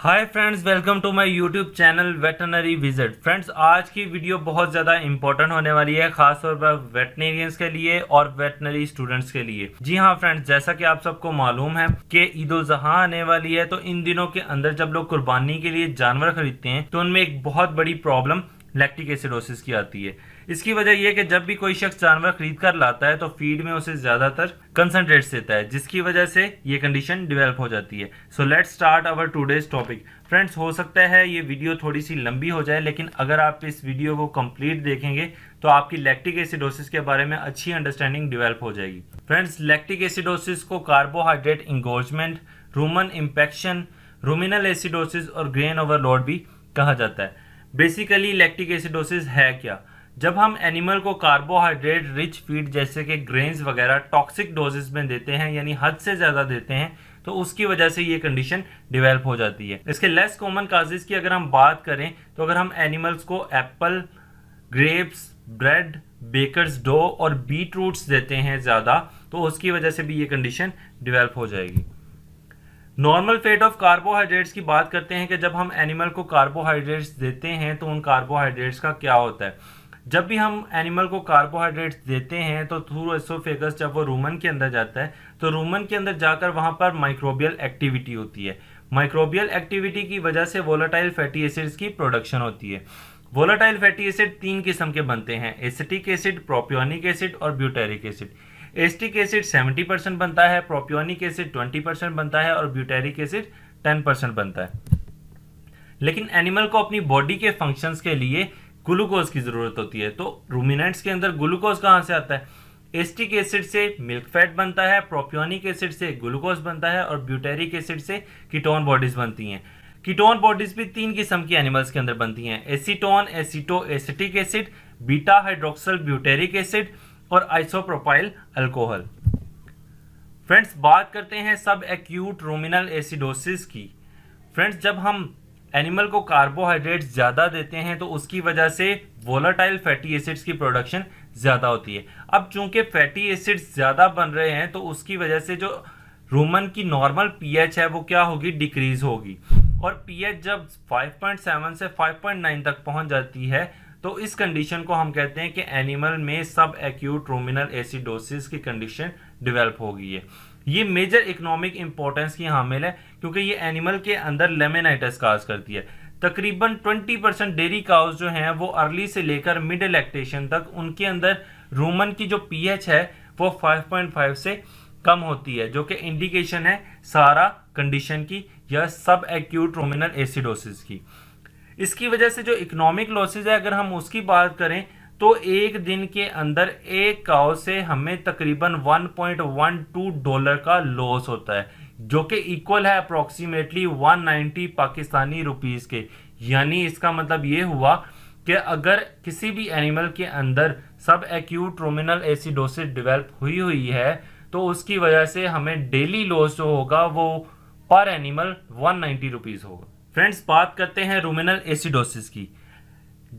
hi friends welcome to my YouTube channel veterinary visit friends आज की video बहुत ज़्यादा इंपॉर्टेंट होने वाली है खासतौर पर वेटनेरियंस के लिए और वेटनरी स्टूडेंट्स के लिए जी हाँ फ्रेंड्स जैसा कि आप सबको मालूम है कि ईद उल जहाँ आने वाली है तो इन दिनों के अंदर जब लोग कुर्बानी के लिए जानवर खरीदते हैं तो उनमें एक बहुत बड़ी प्रॉब्लम लैक्टिक एसिडोसिस की आती है इसकी वजह यह कि जब भी कोई शख्स जानवर खरीद कर लाता है तो फीड में उसे ज़्यादातर कंसनट्रेट देता है जिसकी वजह से ये कंडीशन डिवेल्प हो जाती है so let start our today's topic friends हो सकता है ये वीडियो थोड़ी सी लंबी हो जाए लेकिन अगर आप इस वीडियो को कंप्लीट देखेंगे तो आपकी लैक्टिक एसिडोसिस के बारे में अच्छी अंडरस्टैंडिंग डिवेल्प हो जाएगी फ्रेंड्स लैक्टिक एसिडोसिस को carbohydrate engorgement rumen impaction ruminal acidosis और ग्रेन ओवरलोड भी कहा जाता है बेसिकली लैक्टिक एसिडोसिस है क्या जब हम एनिमल को कार्बोहाइड्रेट रिच फीड जैसे कि ग्रेन्स वगैरह टॉक्सिक डोजेस में देते हैं यानी हद से ज़्यादा देते हैं तो उसकी वजह से ये कंडीशन डिवेल्प हो जाती है इसके लेस कॉमन काजेज की अगर हम बात करें तो अगर हम एनिमल्स को apple grapes bread bakers dough और बीट रूट्स देते हैं ज़्यादा तो उसकी वजह से भी ये कंडीशन डिवेल्प हो जाएगी नॉर्मल फेट ऑफ कार्बोहाइड्रेट्स की बात करते हैं कि जब हम एनिमल को कार्बोहाइड्रेट्स देते हैं तो उन कार्बोहाइड्रेट्स का क्या होता है जब भी हम एनिमल को कार्बोहाइड्रेट्स देते हैं तो थ्रू एसोफेगस जब वो रूमन के अंदर जाता है तो रूमन के अंदर जाकर वहाँ पर माइक्रोबियल एक्टिविटी होती है माइक्रोबियल एक्टिविटी की वजह से वोलाटाइल फैटी एसिड्स की प्रोडक्शन होती है वोलाटाइल फैटी एसिड तीन किस्म के बनते हैं एसिटिक एसिड प्रोप्योनिक एसिड और butyric acid acetic acid 70 percent बनता है प्रोप्योनिक एसिड 20 परसेंट बनता है और ब्यूटेरिक एसिड 10 परसेंट बनता है लेकिन एनिमल को अपनी बॉडी के फंक्शंस के लिए ग्लूकोज की ज़रूरत होती है तो रूमिनेट्स के अंदर ग्लूकोज कहाँ से आता है एस्टिक एसिड से मिल्क फैट बनता है प्रोपियोनिक एसिड से ग्लूकोज बनता है और ब्यूटेरिक एसिड से कीटोन बॉडीज बनती हैं कीटोन बॉडीज भी तीन किस्म की एनिमल्स के अंदर बनती हैं acetone aceto acetic acid beta hydroxyl butyric acid और आइसोप्रोपाइल अल्कोहल फ्रेंड्स बात करते हैं सब एक्यूट रोमिनल एसिडोसिस की फ्रेंड्स जब हम एनिमल को कार्बोहाइड्रेट ज़्यादा देते हैं तो उसकी वजह से वोलाटाइल फैटी एसिड्स की प्रोडक्शन ज़्यादा होती है अब चूंकि फैटी एसिड्स ज़्यादा बन रहे हैं तो उसकी वजह से जो रूमन की नॉर्मल पीएच है वो क्या होगी डिक्रीज होगी और पीएच जब 5.7 से 5.9 तक पहुंच जाती है तो इस कंडीशन को हम कहते हैं कि एनिमल में सब एक्यूट रोमिनल एसिडोसिस की कंडीशन डिवेल्प हो गई है ये मेजर इकोनॉमिक इंपॉर्टेंस की हामिल है क्योंकि ये एनिमल के अंदर लेमेनाइटस काज करती है तकरीबन 20 परसेंट डेरी काउस जो हैं वो अर्ली से लेकर मिड इलेक्टेशन तक उनके अंदर रोमन की जो पीएच है वो 5.5 से कम होती है जो कि इंडिकेशन है सारा कंडीशन की या सब एक्यूट रोमिनल एसिडोसिस की इसकी वजह से जो इकोनॉमिक लॉसेज है अगर हम उसकी बात करें तो एक दिन के अंदर एक काव से हमें तकरीबन 1.12 डॉलर का लॉस होता है जो कि इक्वल है अप्रोक्सीमेटली 190 पाकिस्तानी रुपीस के यानी इसका मतलब ये हुआ कि अगर किसी भी एनिमल के अंदर सब एक्यूट रोमिनल एसिडोसिस डेवलप हुई हुई है तो उसकी वजह से हमें डेली लॉस जो होगा वो पर एनिमल 190 रुपीस होगा फ्रेंड्स बात करते हैं रूमिनल एसिडोसिस की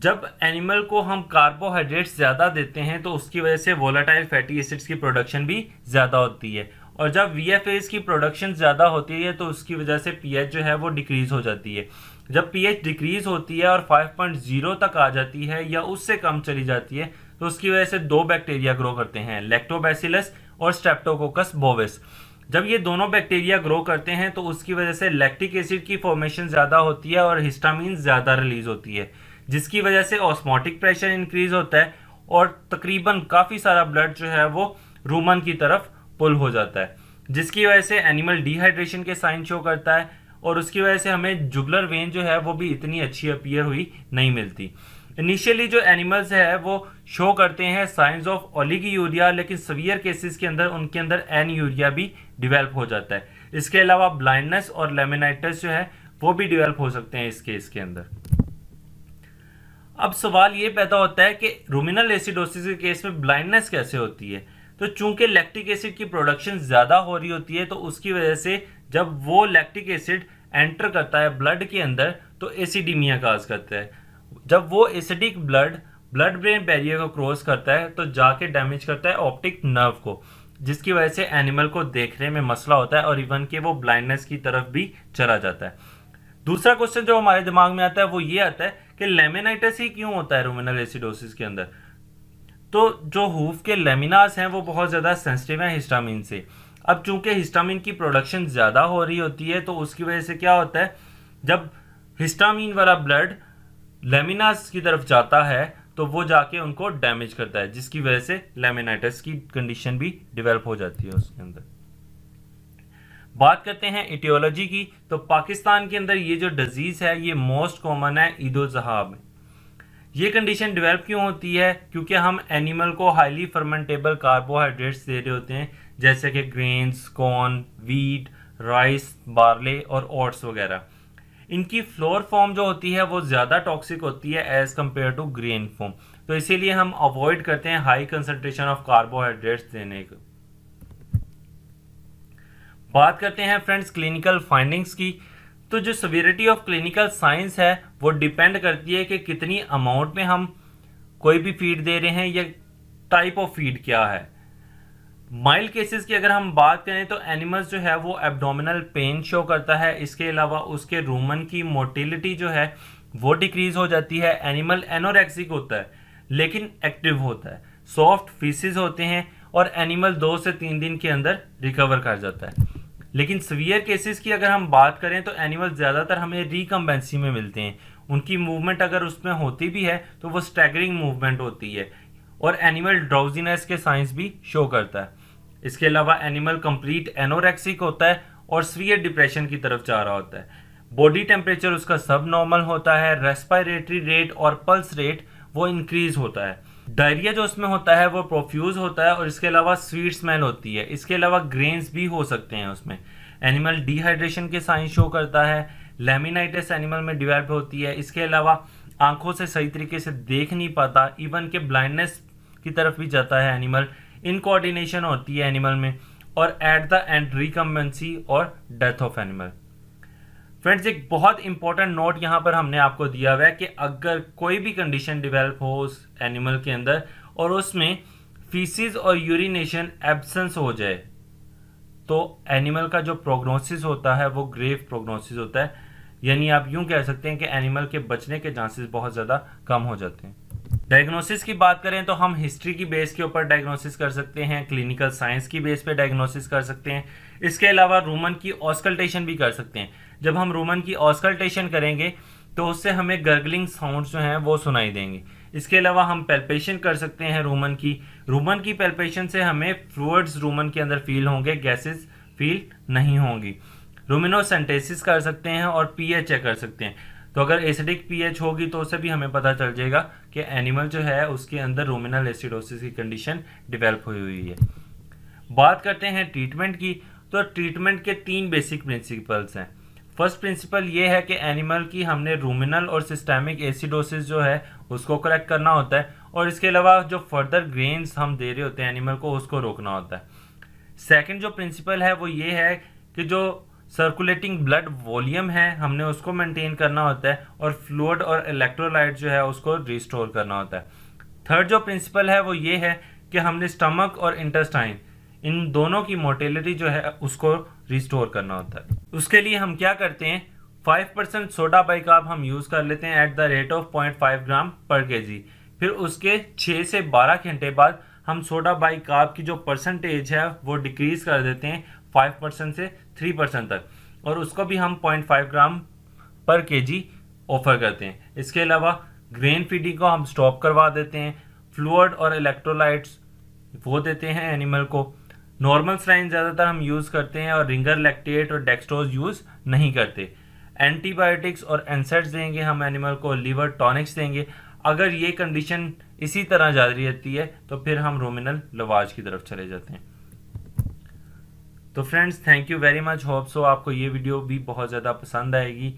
जब एनिमल को हम कार्बोहाइड्रेट्स ज़्यादा देते हैं तो उसकी वजह से वोलाटाइल फैटी एसिड्स की प्रोडक्शन भी ज़्यादा होती है और जब वी की प्रोडक्शन ज़्यादा होती है तो उसकी वजह से पीएच जो है वो डिक्रीज़ हो जाती है जब पीएच डिक्रीज़ होती है और 5.0 तक आ जाती है या उससे कम चली जाती है तो उसकी वजह से दो बैक्टीरिया ग्रो करते हैं लेक्टोबैसिलस और स्ट्रेप्टोकोकस बोवेस जब ये दोनों बैक्टीरिया ग्रो करते हैं तो उसकी वजह से लैक्टिक एसिड की फॉर्मेशन ज़्यादा होती है और हिस्टामिन ज़्यादा रिलीज होती है जिसकी वजह से ऑस्मोटिक प्रेशर इंक्रीज होता है और तकरीबन काफ़ी सारा ब्लड जो है वो रूमन की तरफ पुल हो जाता है जिसकी वजह से एनिमल डिहाइड्रेशन के साइन शो करता है और उसकी वजह से हमें जुगलर वेन जो है वो भी इतनी अच्छी अपीयर हुई नहीं मिलती इनिशियली जो एनिमल्स है वो शो करते हैं साइंस ऑफ ओलिगी यूरिया लेकिन सवियर केसेस के अंदर उनके अंदर एन यूरिया भी डिवेल्प हो जाता है इसके अलावा ब्लाइंडनेस और लेमिनाइटस जो है वो भी डिवेल्प हो सकते हैं इस केस के अंदर अब सवाल ये पैदा होता है कि रूमिनल एसिडोसिस के केस में ब्लाइंडनेस कैसे होती है तो चूंकि लैक्टिक एसिड की प्रोडक्शन ज़्यादा हो रही होती है तो उसकी वजह से जब वो लैक्टिक एसिड एंटर करता है ब्लड के अंदर तो एसिडीमिया काज करता है जब वो acidic blood blood brain barrier को क्रॉस करता है तो जाके डैमेज करता है ऑप्टिक नर्व को जिसकी वजह से एनिमल को देखने में मसला होता है और इवन के वो ब्लाइंडनेस की तरफ भी चला जाता है दूसरा क्वेश्चन जो हमारे दिमाग में आता है वो ये आता है कि लेमिनाइटस ही क्यों होता है रोमिनल एसिडोसिस के अंदर तो जो हूफ के लेमिनास हैं वो बहुत ज़्यादा सेंसिटिव हैं हिस्टामिन से अब चूंकि हिस्टामिन की प्रोडक्शन ज़्यादा हो रही होती है तो उसकी वजह से क्या होता है जब हिस्टामिन वाला ब्लड लेमिनास की तरफ जाता है तो वो जाके उनको डैमेज करता है जिसकी वजह से लेमिनाइटस की कंडीशन भी डेवलप हो जाती है उसके अंदर बात करते हैं इटियोलॉजी की तो पाकिस्तान के अंदर ये जो डिजीज़ है ये मोस्ट कॉमन है जहाब में ये कंडीशन डेवलप क्यों होती है क्योंकि हम एनिमल को हाईली फर्मेंटेबल कार्बोहाइड्रेट्स दे रहे होते हैं जैसे कि grains corn wheat rice barley और ओट्स वगैरह इनकी फ्लोर फॉर्म जो होती है वो ज़्यादा टॉक्सिक होती है as compare to green form तो इसीलिए हम अवॉइड करते हैं हाई कंसनट्रेशन ऑफ कार्बोहाइड्रेट्स देने को बात करते हैं फ्रेंड्स क्लिनिकल फाइंडिंग्स की तो जो सवेरिटी ऑफ क्लिनिकल साइंस है वो डिपेंड करती है कि कितनी अमाउंट में हम कोई भी फीड दे रहे हैं या टाइप ऑफ फीड क्या है माइल्ड केसेस की अगर हम बात करें तो एनिमल्स जो है वो एब्डोमिनल पेन शो करता है इसके अलावा उसके रूमन की मोटिलिटी जो है वो डिक्रीज हो जाती है एनिमल एनोरेक्सिक होता है लेकिन एक्टिव होता है सॉफ्ट फीसिस होते हैं और एनिमल दो से तीन दिन के अंदर रिकवर कर जाता है लेकिन सीवियर केसेस की अगर हम बात करें तो एनिमल ज़्यादातर हमें रिकम्बेंसी में मिलते हैं उनकी मूवमेंट अगर उसमें होती भी है तो वो स्टैगरिंग मूवमेंट होती है और एनिमल ड्राउजीनेस के साइंस भी शो करता है इसके अलावा एनिमल कंप्लीट एनोरेक्सिक होता है और स्वीय डिप्रेशन की तरफ जा रहा होता है बॉडी टेम्परेचर उसका सब नॉर्मल होता है रेस्पायरेटरी रेट और पल्स रेट वो इंक्रीज होता है डायरिया जो उसमें होता है वो प्रोफ्यूज होता है और इसके अलावा स्वीट स्मेल होती है इसके अलावा ग्रेन्स भी हो सकते हैं उसमें एनिमल डिहाइड्रेशन के साइन शो करता है लेमिनाइटिस एनिमल में डिवेल्प होती है इसके अलावा आंखों से सही तरीके से देख नहीं पाता इवन के ब्लाइंडनेस की तरफ भी जाता है एनिमल इनकोऑर्डिनेशन होती है एनिमल में और एट द एंड रिकम्बेंसी और डेथ ऑफ एनिमल फ्रेंड्स एक बहुत इंपॉर्टेंट नोट यहां पर हमने आपको दिया हुआ है कि अगर कोई भी कंडीशन डिवेलप हो उस एनिमल के अंदर और उसमें फीसिस और यूरिनेशन एब्सेंस हो जाए तो एनिमल का जो प्रोग्नोसिस होता है वो ग्रेव प्रोग्नोसिस होता है यानी आप यूं कह सकते हैं कि एनिमल के बचने के चांसेस बहुत ज़्यादा कम हो जाते हैं डायग्नोसिस की बात करें तो हम हिस्ट्री की बेस के ऊपर डायग्नोसिस कर सकते हैं क्लिनिकल साइंस की बेस पे डायग्नोसिस कर सकते हैं इसके अलावा रोमन की ऑस्कल्टेशन भी कर सकते हैं जब हम रोमन की ऑस्कल्टेशन करेंगे तो उससे हमें गर्गलिंग साउंड जो हैं वो सुनाई देंगे इसके अलावा हम पेल्पेशन कर सकते हैं रोमन की रोमन की पेल्पेशन से हमें फ्लूड्स रोमन के अंदर फील होंगे गैसेस फील नहीं होंगी रोमिनोसेंटेसिस कर सकते हैं और ए कर सकते हैं तो अगर एसिडिक पीएच होगी तो उससे भी हमें पता चल जाएगा कि एनिमल जो है उसके अंदर रोमिनल एसिडोसिस की कंडीशन डिवेलप हुई हुई है बात करते हैं ट्रीटमेंट की तो ट्रीटमेंट के तीन बेसिक प्रिंसिपल्स हैं फर्स्ट प्रिंसिपल ये है कि एनिमल की हमने रूमिनल और सिस्टेमिक एसिडोसिस जो है उसको करेक्ट करना होता है और इसके अलावा जो फर्दर ग्रेन्स हम दे रहे होते हैं एनिमल को उसको रोकना होता है सेकंड जो प्रिंसिपल है वो ये है कि जो सर्कुलेटिंग ब्लड वॉल्यूम है हमने उसको मेंटेन करना होता है और फ्लूड और इलेक्ट्रोलाइट जो है उसको रिस्टोर करना होता है थर्ड जो प्रिंसिपल है वो ये है कि हमने स्टमक और इंटेस्टाइन इन दोनों की मोटेलिटी जो है उसको रिस्टोर करना होता है उसके लिए हम क्या करते हैं फाइव परसेंट सोडा बाइकाप हम यूज़ कर लेते हैं at the rate of point five gram per K जी फिर उसके छः से बारह घंटे बाद हम सोडा बाइकाप की जो परसेंटेज है वो डिक्रीज़ कर देते हैं फाइव परसेंट से थ्री परसेंट तक और उसको भी हम point five gram per K जी ऑफर करते हैं इसके अलावा ग्रेन फीडिंग को हम स्टॉप करवा देते हैं फ्लूड और इलेक्ट्रोलाइट्स वो देते हैं एनिमल को नॉर्मल स्लाइन ज़्यादातर हम यूज़ करते हैं और रिंगर लैक्टेट और डेक्सटोज यूज़ नहीं करते एंटीबायोटिक्स और एंसेट्स देंगे हम एनिमल को लीवर टॉनिक्स देंगे अगर ये कंडीशन इसी तरह जारी रहती है तो फिर हम रोमिनल लवाज की तरफ चले जाते हैं तो friends thank you very much hope so आपको ये वीडियो भी बहुत ज़्यादा पसंद आएगी